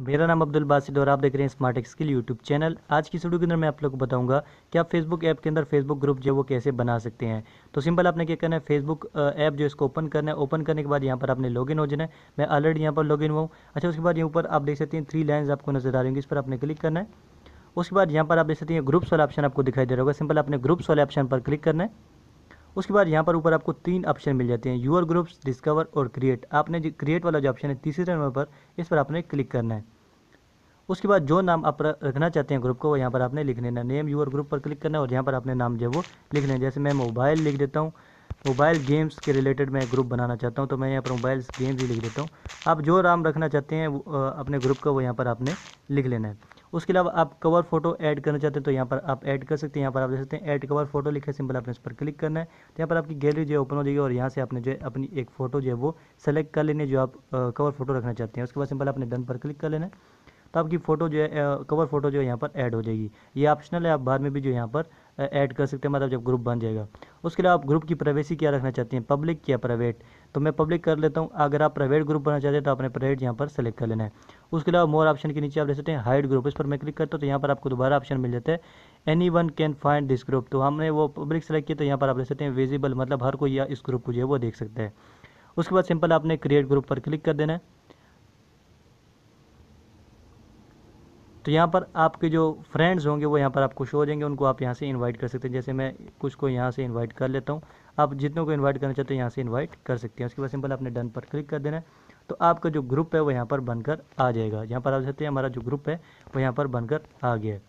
मेरा नाम अब्दुल बासिद और आप देख रहे हैं स्मार्ट स्किल यूट्यूब चैनल आज की वीडियो के अंदर मैं आप लोग को बताऊंगा कि आप फेसबुक ऐप के अंदर फेसबुक ग्रुप जो है वो कैसे बना सकते हैं तो सिंपल आपने क्या करना है फेसबुक ऐप जो इसको ओपन करना है ओपन करने के बाद यहाँ पर आपने लॉगिन हो जाना है मैं ऑलरेडी यहाँ पर लॉगिन हुआ हूँ अच्छा उसके बाद यहाँ ऊपर आप देख सकते हैं थ्री लाइन्स आपको नजर आ रही होंगी इस पर आपने क्लिक करना है उसके बाद यहाँ पर आप देख सकते हैं ग्रुप्स वाला ऑप्शन आपको दिखाई दे रहा होगा सिंपल आपने ग्रुप्स वाले ऑप्शन पर क्लिक करना है उसके बाद यहाँ पर ऊपर आपको तीन ऑप्शन मिल जाते हैं यूर ग्रुप्स डिस्कवर और क्रिएट आपने जो क्रिएट वाला जो ऑप्शन है तीसरे नंबर पर इस पर आपने क्लिक करना है उसके बाद जो नाम आप रखना चाहते हैं ग्रुप को वो यहाँ पर आपने लिख लेना नेम यूर ग्रुप पर क्लिक करना है और यहाँ पर आपने नाम जो वो लिख लेना जैसे मैं मोबाइल लिख देता हूँ मोबाइल गेम्स के रिलेटेड मैं ग्रुप बनाना चाहता हूँ तो मैं यहाँ पर मोबाइल गेम्स ही लिख देता हूँ आप जो नाम रखना चाहते हैं अपने ग्रुप का वो यहाँ पर आपने लिख लेना है उसके अलावा आप कवर फोटो ऐड करना चाहते हैं तो यहाँ पर आप ऐड कर सकते हैं यहाँ पर आप देख सकते हैं ऐड कवर फोटो लिखे सिंपल आपने इस पर क्लिक करना है तो यहाँ पर आपकी गैलरी जो है ओपन हो जाएगी और यहाँ से आपने जो है अपनी एक फ़ोटो जो है वो सेलेक्ट कर लेनी है जो आप कवर फोटो रखना चाहते हैं उसके बाद सिंपल आपने डन पर क्लिक कर लेना है तो आपकी फ़ोटो जो है कवर फोटो जो है यहाँ पर ऐड हो जाएगी ये ऑप्शनल है आप बाद में भी जो यहाँ पर ऐड कर सकते हैं मतलब जब ग्रुप बन जाएगा उसके अलावा आप ग्रुप की प्राइवेसी क्या रखना चाहते हैं पब्लिक या प्राइवेट तो मैं पब्लिक कर लेता हूँ अगर आप प्राइवेट ग्रुप बनाना चाहते हैं तो आपने प्राइवेट यहाँ पर सेलेक्ट कर लेना है उसके अलावा मोर ऑप्शन के नीचे आप देख सकते हैं हाइड ग्रुप इस पर मैं क्लिक करता हूँ तो यहाँ पर आपको दोबारा ऑप्शन मिल जाता है any one can find this group तो हमने वो पब्लिक सेलेक्ट किया तो यहाँ पर आप देख सकते हैं विजिबल मतलब हर कोई या इस ग्रुप को जो है वो देख सकते हैं उसके बाद सिंपल आपने क्रिएट ग्रुप पर क्लिक कर देना है तो यहाँ पर आपके जो फ्रेंड्स होंगे वो यहाँ पर आपको शो हो जाएंगे उनको आप यहाँ से इनवाइट कर सकते हैं जैसे मैं कुछ को यहाँ से इनवाइट कर लेता हूँ आप जितनों को इनवाइट करना चाहते हैं यहाँ से इनवाइट कर सकते हैं उसके बाद सिंपल आपने डन पर क्लिक कर देना है तो आपका जो ग्रुप है वो यहाँ पर बनकर आ जाएगा यहाँ पर आप सकते हैं हमारा जो ग्रुप है वो यहाँ पर बनकर आ गया है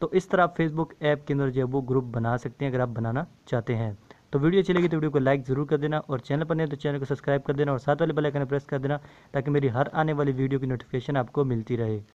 तो इस तरह आप फेसबुक ऐप के अंदर जो है वो ग्रुप बना सकते हैं अगर आप बनाना चाहते हैं तो वीडियो अच्छी लगी तो वीडियो को लाइक जरूर कर देना और चैनल पर नहीं तो चैनल को सब्सक्राइब कर देना और साथ वाले बेल आइकन प्रेस कर देना ताकि मेरी हर आने वाली वीडियो की नोटिफिकेशन आपको मिलती रहे